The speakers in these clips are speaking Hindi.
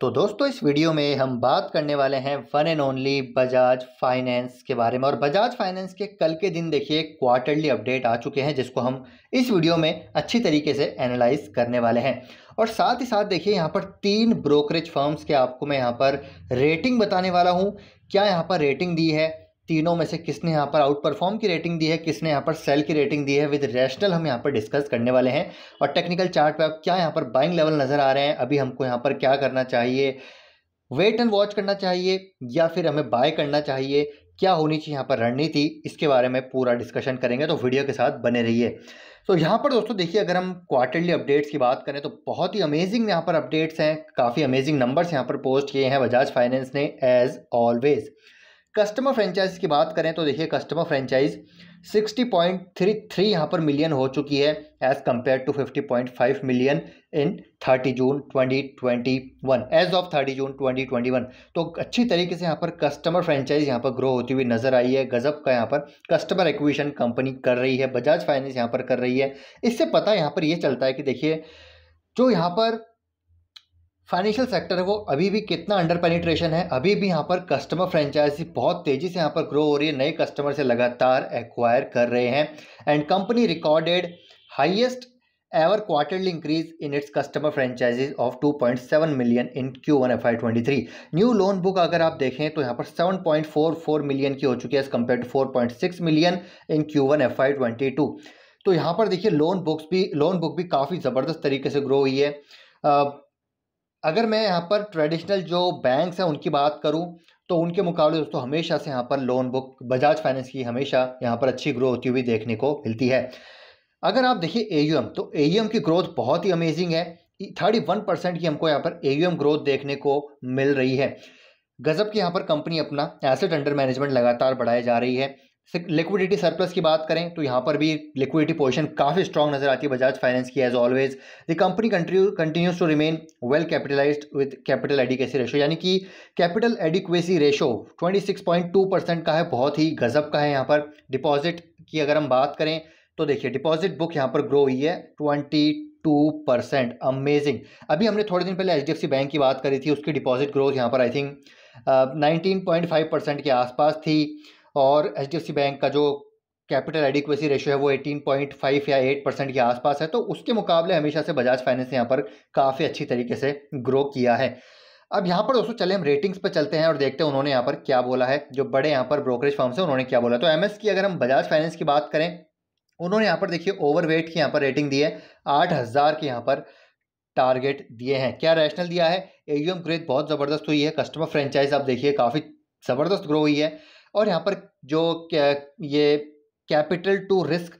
तो दोस्तों इस वीडियो में हम बात करने वाले हैं one and only Bajaj finance के बारे में और बजाज फाइनेंस के कल के दिन देखिए क्वार्टरली अपडेट आ चुके हैं जिसको हम इस वीडियो में अच्छी तरीके से एनालाइज करने वाले हैं और साथ ही साथ देखिए यहाँ पर तीन ब्रोकरेज फर्म्स के आपको मैं यहाँ पर रेटिंग बताने वाला हूँ क्या यहाँ पर रेटिंग दी है तीनों में से किसने यहाँ पर आउट परफॉर्म की रेटिंग दी है किसने यहाँ पर सेल की रेटिंग दी है विद रैशनल हम यहाँ पर डिस्कस करने वाले हैं और टेक्निकल चार्ट पे आप क्या यहाँ पर बाइंग लेवल नज़र आ रहे हैं अभी हमको यहाँ पर क्या करना चाहिए वेट एंड वॉच करना चाहिए या फिर हमें बाय करना चाहिए क्या होनी चाहिए यहाँ पर रणनीति इसके बारे में पूरा डिस्कशन करेंगे तो वीडियो के साथ बने रहिए तो यहाँ पर दोस्तों देखिए अगर हम क्वार्टरली अपडेट्स की बात करें तो बहुत ही अमेजिंग यहाँ पर अपडेट्स हैं काफ़ी अमेजिंग नंबर्स यहाँ पर पोस्ट किए हैं बजाज फाइनेंस ने एज ऑलवेज़ कस्टमर फ्रेंचाइज की बात करें तो देखिए customer franchise 60.33 point three three यहाँ पर मिलियन हो चुकी है as compare to 50.5 million in 30 June 2021 as of 30 June 2021 तो अच्छी तरीके से यहाँ पर कस्टमर फ्रेंचाइज यहाँ पर ग्रो होती हुई नज़र आई है गज़ब का यहाँ पर कस्टमर एक्विशन कंपनी कर रही है बजाज फाइनेंस यहाँ पर कर रही है इससे पता यहाँ पर यह चलता है कि देखिए जो यहाँ पर फाइनेंशियल सेक्टर को अभी भी कितना अंडर पेनिट्रेशन है अभी भी यहाँ पर कस्टमर फ्रेंचाइजी बहुत तेज़ी से यहाँ पर ग्रो हो रही है नए कस्टमर से लगातार एक्वायर कर रहे हैं and company recorded highest ever quarterly increase in its customer franchisees of 2.7 million in Q1 FY23 new loan book अगर आप देखें तो यहाँ पर 7.44 मिलियन की हो चुकी है as compare to four million in Q1 FY22 तो यहाँ पर देखिए लोन बुक्स भी लोन बुक भी काफ़ी ज़बरदस्त तरीके से ग्रो हुई है अगर मैं यहाँ पर ट्रेडिशनल जो बैंक्स हैं उनकी बात करूँ तो उनके मुकाबले दोस्तों हमेशा से यहाँ पर लोन बुक बजाज फाइनेंस की हमेशा यहाँ पर अच्छी ग्रो होती हुई देखने को मिलती है अगर आप देखिए ए तो ए की ग्रोथ बहुत ही अमेजिंग है थर्टी वन परसेंट की हमको यहाँ पर ए ग्रोथ देखने को मिल रही है गज़ब की यहाँ पर कंपनी अपना एसेट अंडर मैनेजमेंट लगातार बढ़ाई जा रही है लिक्विडिटी सरप्लस की बात करें तो यहाँ पर भी लिक्विडिटी पोजिशन काफ़ी स्ट्रॉग नजर आती है बजाज फाइनेंस की as always the company continues to remain well capitalized with capital adequacy ratio यानी कि कैपिटल एडिक्वेसी रेशो 26.2 परसेंट का है बहुत ही गजब का है यहाँ पर डिपॉजिट की अगर हम बात करें तो देखिए डिपॉजिट बुक यहाँ पर ग्रो हुई है ट्वेंटी टू परसेंट अमेजिंग अभी हमने थोड़े दिन पहले एच बैंक की बात करी थी उसकी डिपॉजिट ग्रोथ यहाँ पर I think nineteen point five percent के आसपास थी और एच बैंक का जो कैपिटल एडिक्वेसी रेशियो है वो 18.5 या 8 परसेंट के आसपास है तो उसके मुकाबले हमेशा से बजाज फाइनेंस ने यहाँ पर काफ़ी अच्छी तरीके से ग्रो किया है अब यहाँ पर दोस्तों चले हम रेटिंग्स पर चलते हैं और देखते हैं उन्होंने यहाँ पर क्या बोला है जो बड़े यहाँ पर ब्रोकरेज फर्म्स हैं उन्होंने क्या बोला तो एम की अगर हम बजाज फाइनेंस की बात करें उन्होंने यहाँ पर देखिए ओवरवेट की यहाँ पर रेटिंग दी है आठ हज़ार के यहाँ पर टारगेट दिए हैं क्या रैशनल दिया है ए ग्रोथ बहुत ज़बरदस्त हुई है कस्टमर फ्रेंचाइज आप देखिए काफ़ी ज़बरदस्त ग्रो हुई है और यहाँ पर जो ये capital to risk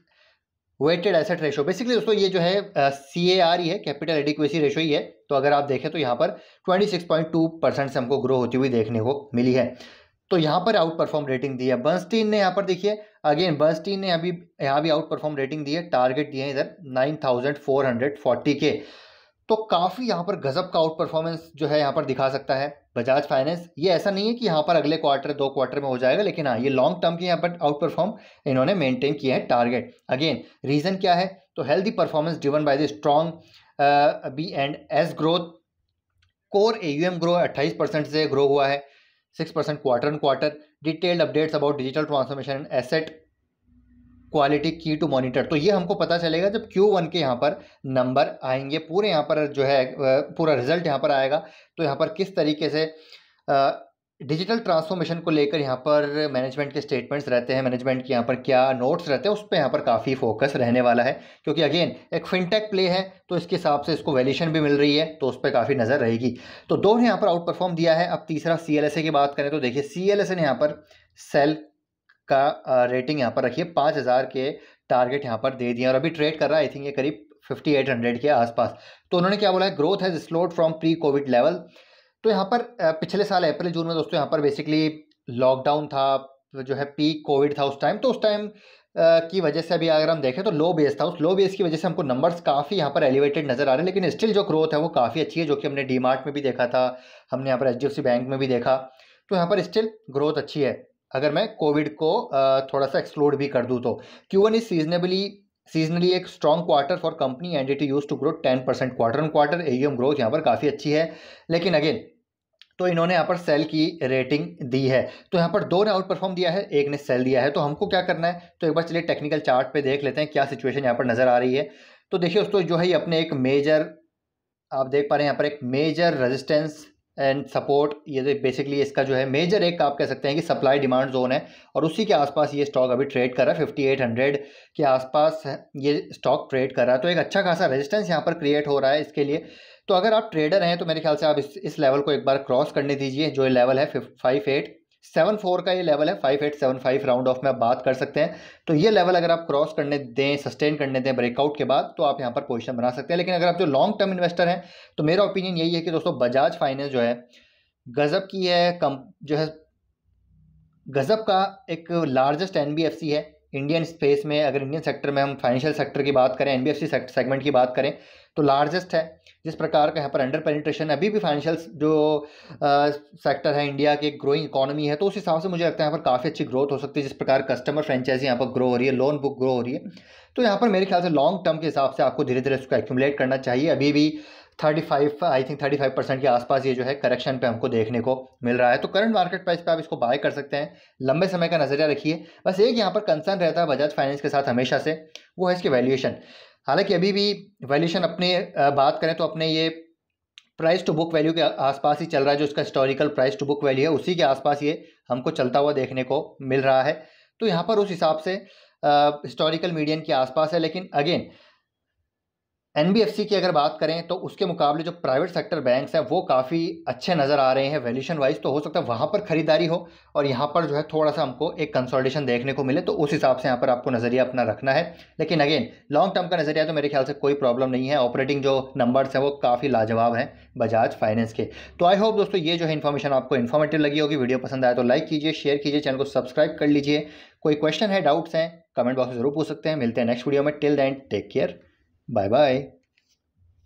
weighted asset ratio basically दोस्तों ये जो है सी ए आर ही है कैपिटल एडिक्वेसी रेशो ही है तो अगर आप देखें तो यहाँ पर 26.2 परसेंट से हमको ग्रो होती हुई देखने को मिली है तो यहाँ पर आउट परफॉर्म रेटिंग दी है बर्नस्टीन ने यहाँ पर देखिए अगेन बर्नस्टीन ने अभी यहाँ भी आउट परफॉर्म रेटिंग दी है टारगेट दिए हैं इधर nine thousand four hundred forty के तो काफ़ी यहाँ पर गजब का आउट परफॉर्मेंस जो है यहाँ पर दिखा सकता है बजाज फाइनेंस ये ऐसा नहीं है कि यहाँ पर अगले क्वार्टर दो क्वार्टर में हो जाएगा लेकिन हाँ ये लॉन्ग टर्म के यहाँ पर आउट परफॉर्म इन्होंने मेंटेन किया है टारगेट अगेन रीज़न क्या है तो healthy performance driven by the strong B and S growth core A grow अट्ठाईस परसेंट से ग्रो हुआ है six percent quarter and quarter detailed updates about digital transformation and asset quality की टू मॉनिटर तो ये हमको पता चलेगा जब Q1 के यहाँ पर नंबर आएंगे पूरे यहाँ पर जो है पूरा रिजल्ट यहाँ पर आएगा तो यहाँ पर किस तरीके से डिजिटल ट्रांसफॉर्मेशन को लेकर यहाँ पर मैनेजमेंट के स्टेटमेंट्स रहते हैं मैनेजमेंट के यहाँ पर क्या नोट्स रहते हैं उस पर यहाँ पर काफ़ी फोकस रहने वाला है क्योंकि अगेन एक फिनटेक प्ले है तो इसके हिसाब से इसको वैल्यूशन भी मिल रही है तो उस पर काफ़ी नज़र रहेगी तो दो ने यहाँ पर आउट परफॉर्म दिया है अब तीसरा सी की बात करें तो देखिए सी ने यहाँ पर सेल का रेटिंग यहाँ पर रखिए पाँच हज़ार के टारगेट यहाँ पर दे दिए और अभी ट्रेड कर रहा है आई थिंक ये करीब फिफ्टी एट हंड्रेड के आसपास तो उन्होंने क्या बोला है growth has slowed from pre covid level तो यहाँ पर पिछले साल अप्रैल जून में दोस्तों यहाँ पर बेसिकली लॉकडाउन था जो है पीक कोविड था उस टाइम तो उस टाइम की वजह से अभी अगर हम देखें तो लो बेस था उस लो बेस की वजह से हमको नंबर्स काफ़ी यहाँ पर एलिवेटेड नज़र आ रहे हैं लेकिन स्टिल जो ग्रोथ है वो काफ़ी अच्छी है जो कि हमने डी मार्ट में भी देखा था हमने यहाँ पर एच बैंक में भी देखा तो यहाँ पर स्टिल ग्रोथ अच्छी है अगर मैं कोविड को थोड़ा सा एक्सप्लोर भी कर दूँ तो Q one is seasonably seasonally एक strong quarter for company and it use to grow ten percent quarter on quarter M growth यहाँ पर काफ़ी अच्छी है लेकिन अगेन तो इन्होंने यहाँ पर सेल की रेटिंग दी है तो यहाँ पर दो ने आउट परफॉर्म दिया है एक ने सेल दिया है तो हमको क्या करना है तो एक बार चलिए टेक्निकल चार्ट पे देख लेते हैं क्या सिचुएशन यहाँ पर नज़र आ रही है तो देखिए दोस्तों जो है अपने एक मेजर आप देख पा रहे हैं यहाँ पर एक मेजर रेजिस्टेंस एंड सपोर्ट ये बेसिकली इसका जो है मेजर एक आप कह सकते हैं कि सप्लाई डिमांड जोन है और उसी के आसपास ये स्टॉक अभी ट्रेड कर रहा है फिफ्टी एट हंड्रेड के आसपास ये स्टॉक ट्रेड कर रहा है तो एक अच्छा खासा रेजिस्टेंस यहाँ पर क्रिएट हो रहा है इसके लिए तो अगर आप ट्रेडर हैं तो मेरे ख्याल से आप इस इस लेवल को एक बार क्रॉस करने दीजिए जो लेवल है फाइव एट सेवन फोर का ये लेवल है five eight seven five round off में आप बात कर सकते हैं तो ये लेवल अगर आप क्रॉस करने दें सस्टेन करने दें ब्रेकआउट के बाद तो आप यहाँ पर पोजीशन बना सकते हैं लेकिन अगर आप जो लॉन्ग टर्म इन्वेस्टर हैं तो मेरा ओपिनियन यही है कि दोस्तों बजाज फाइनेंस जो है गज़ब की है कम जो है गज़ब का एक लार्जेस्ट एन है इंडियन स्पेस में अगर इंडियन सेक्टर में हम फाइनेंशियल सेक्टर की बात करें एनबीएफसी सेगमेंट की बात करें तो लार्जेस्ट है जिस प्रकार का यहाँ पर अंडर पेनिट्रेशन अभी भी फाइनेंशियल जो आ, सेक्टर है इंडिया की ग्रोइंग इकोनॉमी है तो उस हिसाब से मुझे लगता है यहाँ पर काफ़ी अच्छी ग्रोथ हो सकती है जिस प्रकार कस्टमर फ्रेंचाइजी यहाँ पर ग्रो हो रही है लोन बुक ग्रो हो रही है तो यहाँ पर मेरे ख्याल से लॉन्ग टर्म के हिसाब से आपको धीरे धीरे उसको एक्यूमलेट करना चाहिए अभी भी thirty five I think thirty five percent के आसपास ये जो है करेक्शन पे हमको देखने को मिल रहा है तो करंट मार्केट प्राइस पे आप इसको बाय कर सकते हैं लंबे समय का नजरिया रखिए बस एक यहाँ पर कंसर्न रहता है बजाज फाइनेंस के साथ हमेशा से वो है इसके वैल्यूएशन हालांकि अभी भी वैल्यूशन अपने बात करें तो अपने ये प्राइस टू बुक वैल्यू के आसपास ही चल रहा है जो इसका historical price to book value है उसी के आसपास ये हमको चलता हुआ देखने को मिल रहा है तो यहाँ पर उस हिसाब से हिस्टोरिकल मीडियन के आसपास है लेकिन अगेन एन की अगर बात करें तो उसके मुकाबले जो प्राइवेट सेक्टर बैंक्स हैं वो काफ़ी अच्छे नज़र आ रहे हैं वैल्यूशन वाइज तो हो सकता है वहाँ पर खरीदारी हो और यहाँ पर जो है थोड़ा सा हमको एक कंसोलिडेशन देखने को मिले तो उस हिसाब से यहाँ पर आपको नज़रिया अपना रखना है लेकिन अगेन लॉन्ग टर्म का नज़रिया तो मेरे ख्याल से कोई प्रॉब्लम नहीं है ऑपरेटिंग जो नंबर्स हैं वो काफ़ी लाजवाब हैं बजाज फाइनेंस के तो आई होप दोस्तों ये जो है इन्फॉर्मेशन आपको इन्फॉर्मेटिव लगी होगी वीडियो पसंद आया तो लाइक कीजिए शेयर कीजिए चैनल को सब्सक्राइब कर लीजिए कोई क्वेश्चन है डाउट्स हैं कमेंट बॉक्स में जरूर पूछ सकते हैं मिलते हैं नेक्स्ट वीडियो में till then take care Bye bye.